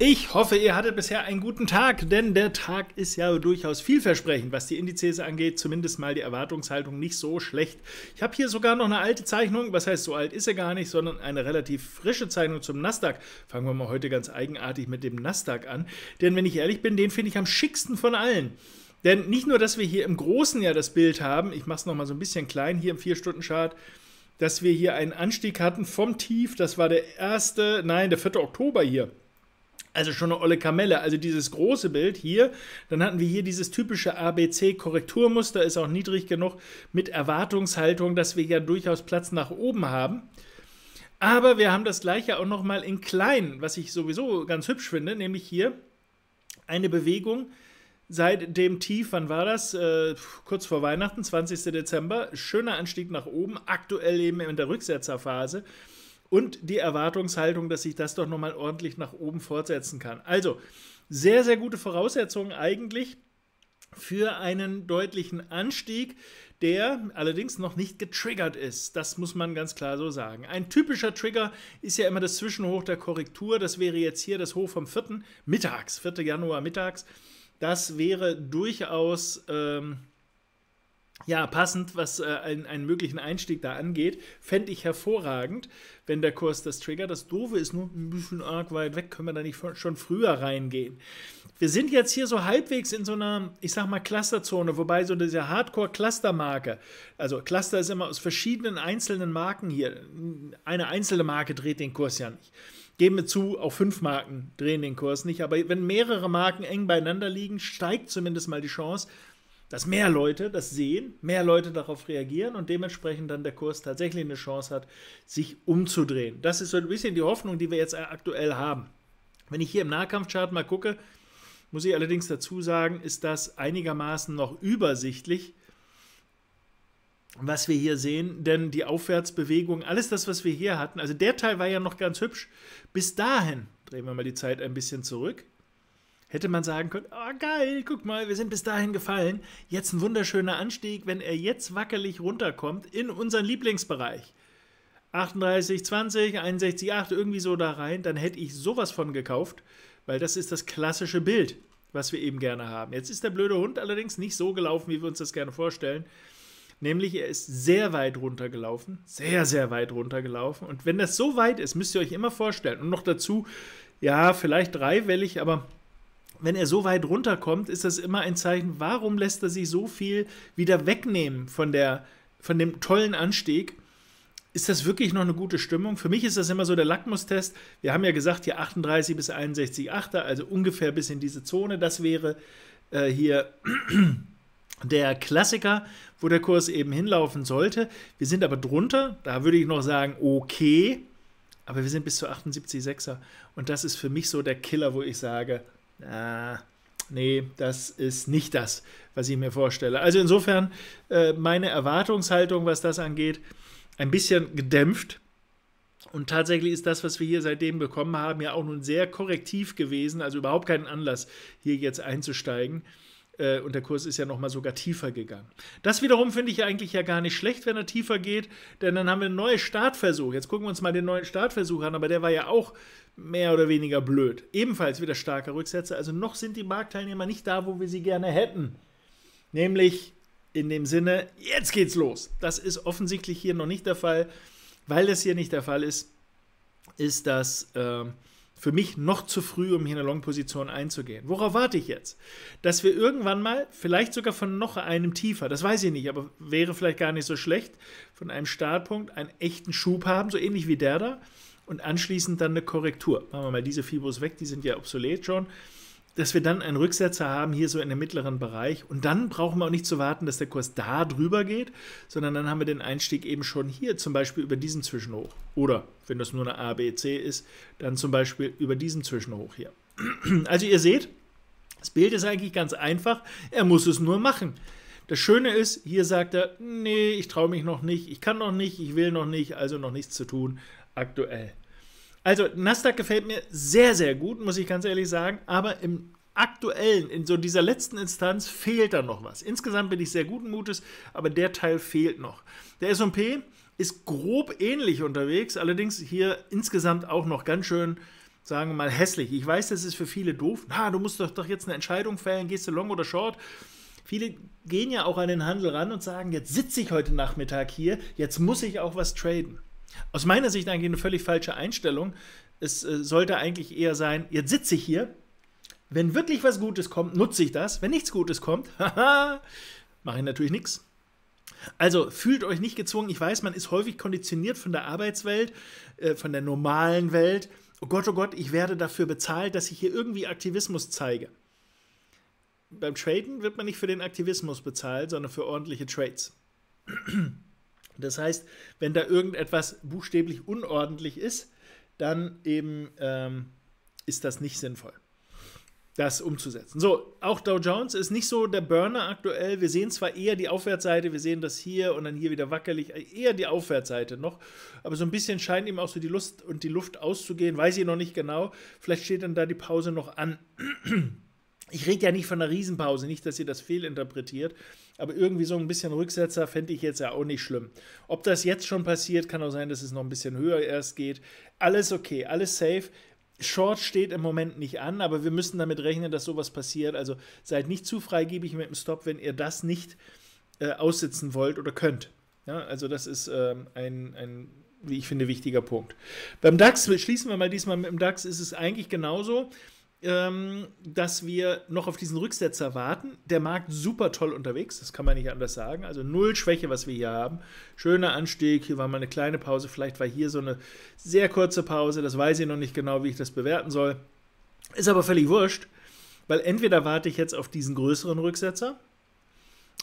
Ich hoffe, ihr hattet bisher einen guten Tag, denn der Tag ist ja durchaus vielversprechend, was die Indizes angeht, zumindest mal die Erwartungshaltung nicht so schlecht. Ich habe hier sogar noch eine alte Zeichnung, was heißt, so alt ist er gar nicht, sondern eine relativ frische Zeichnung zum Nasdaq. Fangen wir mal heute ganz eigenartig mit dem Nasdaq an, denn wenn ich ehrlich bin, den finde ich am schicksten von allen. Denn nicht nur, dass wir hier im Großen ja das Bild haben, ich mache es nochmal so ein bisschen klein hier im 4-Stunden-Chart, dass wir hier einen Anstieg hatten vom Tief, das war der erste, nein, der 4. Oktober hier also schon eine olle Kamelle. Also dieses große Bild hier. Dann hatten wir hier dieses typische ABC-Korrekturmuster, ist auch niedrig genug mit Erwartungshaltung, dass wir ja durchaus Platz nach oben haben. Aber wir haben das gleiche auch nochmal in klein, was ich sowieso ganz hübsch finde, nämlich hier eine Bewegung seit dem Tief, wann war das? Äh, kurz vor Weihnachten, 20. Dezember. Schöner Anstieg nach oben, aktuell eben in der Rücksetzerphase und die Erwartungshaltung, dass sich das doch nochmal ordentlich nach oben fortsetzen kann. Also, sehr, sehr gute Voraussetzungen eigentlich für einen deutlichen Anstieg, der allerdings noch nicht getriggert ist. Das muss man ganz klar so sagen. Ein typischer Trigger ist ja immer das Zwischenhoch der Korrektur. Das wäre jetzt hier das Hoch vom 4. mittags, 4. Januar mittags. Das wäre durchaus ähm, ja, passend, was äh, einen, einen, möglichen Einstieg da angeht, fände ich hervorragend, wenn der Kurs das triggert. Das Doofe ist nur ein bisschen arg weit weg, können wir da nicht schon früher reingehen. Wir sind jetzt hier so halbwegs in so einer, ich sag mal, Clusterzone, wobei so diese Hardcore-Cluster-Marke, also Cluster ist immer aus verschiedenen einzelnen Marken hier. Eine einzelne Marke dreht den Kurs ja nicht geben wir zu, auch fünf Marken drehen den Kurs nicht. Aber wenn mehrere Marken eng beieinander liegen, steigt zumindest mal die Chance, dass mehr Leute das sehen, mehr Leute darauf reagieren und dementsprechend dann der Kurs tatsächlich eine Chance hat, sich umzudrehen. Das ist so ein bisschen die Hoffnung, die wir jetzt aktuell haben. Wenn ich hier im Nahkampfchart mal gucke, muss ich allerdings dazu sagen, ist das einigermaßen noch übersichtlich, was wir hier sehen, denn die Aufwärtsbewegung, alles das, was wir hier hatten, also der Teil war ja noch ganz hübsch. Bis dahin, drehen wir mal die Zeit ein bisschen zurück, hätte man sagen können, oh geil, guck mal, wir sind bis dahin gefallen. Jetzt ein wunderschöner Anstieg, wenn er jetzt wackelig runterkommt in unseren Lieblingsbereich. 38, 20, 61, 8, irgendwie so da rein, dann hätte ich sowas von gekauft, weil das ist das klassische Bild, was wir eben gerne haben. Jetzt ist der blöde Hund allerdings nicht so gelaufen, wie wir uns das gerne vorstellen. Nämlich, er ist sehr weit runtergelaufen, sehr, sehr weit runtergelaufen. Und wenn das so weit ist, müsst ihr euch immer vorstellen. Und noch dazu, ja, vielleicht dreiwellig, aber wenn er so weit runterkommt, ist das immer ein Zeichen, warum lässt er sich so viel wieder wegnehmen von, der, von dem tollen Anstieg? Ist das wirklich noch eine gute Stimmung? Für mich ist das immer so der Lackmustest. Wir haben ja gesagt, hier 38 bis 61 Achter, also ungefähr bis in diese Zone. Das wäre äh, hier der Klassiker, wo der Kurs eben hinlaufen sollte. Wir sind aber drunter. Da würde ich noch sagen, okay. Aber wir sind bis zu 78,6er. Und das ist für mich so der Killer, wo ich sage, na, äh, nee, das ist nicht das, was ich mir vorstelle. Also insofern äh, meine Erwartungshaltung, was das angeht, ein bisschen gedämpft. Und tatsächlich ist das, was wir hier seitdem bekommen haben, ja auch nun sehr korrektiv gewesen, also überhaupt keinen Anlass, hier jetzt einzusteigen. Äh, und der Kurs ist ja nochmal sogar tiefer gegangen. Das wiederum finde ich eigentlich ja gar nicht schlecht, wenn er tiefer geht, denn dann haben wir einen neuen Startversuch. Jetzt gucken wir uns mal den neuen Startversuch an, aber der war ja auch mehr oder weniger blöd. Ebenfalls wieder starke Rücksätze. Also noch sind die Marktteilnehmer nicht da, wo wir sie gerne hätten. Nämlich in dem Sinne, jetzt geht's los. Das ist offensichtlich hier noch nicht der Fall. Weil das hier nicht der Fall ist, ist das. Äh, für mich noch zu früh, um hier in eine Long-Position einzugehen. Worauf warte ich jetzt? Dass wir irgendwann mal, vielleicht sogar von noch einem tiefer, das weiß ich nicht, aber wäre vielleicht gar nicht so schlecht, von einem Startpunkt einen echten Schub haben, so ähnlich wie der da, und anschließend dann eine Korrektur. Machen wir mal diese Fibos weg, die sind ja obsolet schon dass wir dann einen Rücksetzer haben, hier so in dem mittleren Bereich. Und dann brauchen wir auch nicht zu warten, dass der Kurs da drüber geht, sondern dann haben wir den Einstieg eben schon hier, zum Beispiel über diesen Zwischenhoch. Oder, wenn das nur eine ABC ist, dann zum Beispiel über diesen Zwischenhoch hier. Also ihr seht, das Bild ist eigentlich ganz einfach, er muss es nur machen. Das Schöne ist, hier sagt er, nee, ich traue mich noch nicht, ich kann noch nicht, ich will noch nicht, also noch nichts zu tun aktuell. Also, Nasdaq gefällt mir sehr, sehr gut, muss ich ganz ehrlich sagen. Aber im aktuellen, in so dieser letzten Instanz fehlt da noch was. Insgesamt bin ich sehr guten Mutes, aber der Teil fehlt noch. Der S&P ist grob ähnlich unterwegs, allerdings hier insgesamt auch noch ganz schön sagen wir mal hässlich. Ich weiß, das ist für viele doof. Na, du musst doch, doch jetzt eine Entscheidung fällen, gehst du long oder short? Viele gehen ja auch an den Handel ran und sagen, jetzt sitze ich heute Nachmittag hier, jetzt muss ich auch was traden. Aus meiner Sicht eigentlich eine völlig falsche Einstellung. Es äh, sollte eigentlich eher sein, jetzt sitze ich hier, wenn wirklich was Gutes kommt, nutze ich das. Wenn nichts Gutes kommt, mache ich natürlich nichts. Also fühlt euch nicht gezwungen. Ich weiß, man ist häufig konditioniert von der Arbeitswelt, äh, von der normalen Welt. Oh Gott, oh Gott, ich werde dafür bezahlt, dass ich hier irgendwie Aktivismus zeige. Beim Traden wird man nicht für den Aktivismus bezahlt, sondern für ordentliche Trades. Das heißt, wenn da irgendetwas buchstäblich unordentlich ist, dann eben ähm, ist das nicht sinnvoll, das umzusetzen. So, auch Dow Jones ist nicht so der Burner aktuell. Wir sehen zwar eher die Aufwärtsseite, wir sehen das hier und dann hier wieder wackelig, eher die Aufwärtsseite noch, aber so ein bisschen scheint ihm auch so die Lust und die Luft auszugehen, weiß ich noch nicht genau. Vielleicht steht dann da die Pause noch an ich rede ja nicht von einer Riesenpause, nicht, dass ihr das fehlinterpretiert, aber irgendwie so ein bisschen Rücksetzer fände ich jetzt ja auch nicht schlimm. Ob das jetzt schon passiert, kann auch sein, dass es noch ein bisschen höher erst geht. Alles okay, alles safe. Short steht im Moment nicht an, aber wir müssen damit rechnen, dass sowas passiert. Also seid nicht zu freigebig mit dem Stop, wenn ihr das nicht äh, aussitzen wollt oder könnt. Ja, also das ist ähm, ein, ein wie ich finde, wichtiger Punkt. Beim DAX schließen wir mal diesmal mit dem DAX, ist es eigentlich genauso ähm, dass wir noch auf diesen Rücksetzer warten. Der Markt super toll unterwegs, das kann man nicht anders sagen. Also null Schwäche, was wir hier haben. Schöner Anstieg, hier war mal eine kleine Pause, vielleicht war hier so eine sehr kurze Pause, das weiß ich noch nicht genau, wie ich das bewerten soll. Ist aber völlig wurscht, weil entweder warte ich jetzt auf diesen größeren Rücksetzer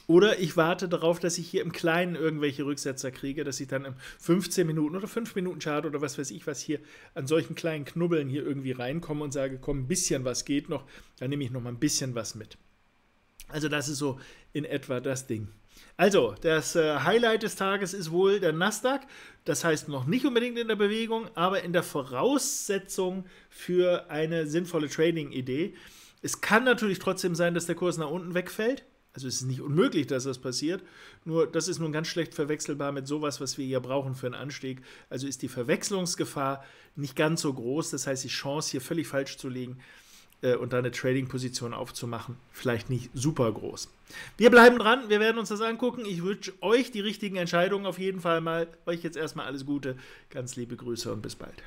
oder ich warte darauf, dass ich hier im Kleinen irgendwelche Rücksetzer kriege, dass ich dann im 15 Minuten oder 5 Minuten Schade oder was weiß ich was hier an solchen kleinen Knubbeln hier irgendwie reinkomme und sage, komm, ein bisschen was geht noch, dann nehme ich noch mal ein bisschen was mit. Also das ist so in etwa das Ding. Also, das äh, Highlight des Tages ist wohl der Nasdaq. Das heißt noch nicht unbedingt in der Bewegung, aber in der Voraussetzung für eine sinnvolle Trading-Idee. Es kann natürlich trotzdem sein, dass der Kurs nach unten wegfällt. Also es ist nicht unmöglich, dass das passiert. Nur das ist nun ganz schlecht verwechselbar mit sowas, was wir hier brauchen für einen Anstieg. Also ist die Verwechslungsgefahr nicht ganz so groß. Das heißt, die Chance hier völlig falsch zu liegen äh, und da eine Trading-Position aufzumachen, vielleicht nicht super groß. Wir bleiben dran, wir werden uns das angucken. Ich wünsche euch die richtigen Entscheidungen auf jeden Fall mal. Euch jetzt erstmal alles Gute, ganz liebe Grüße und bis bald.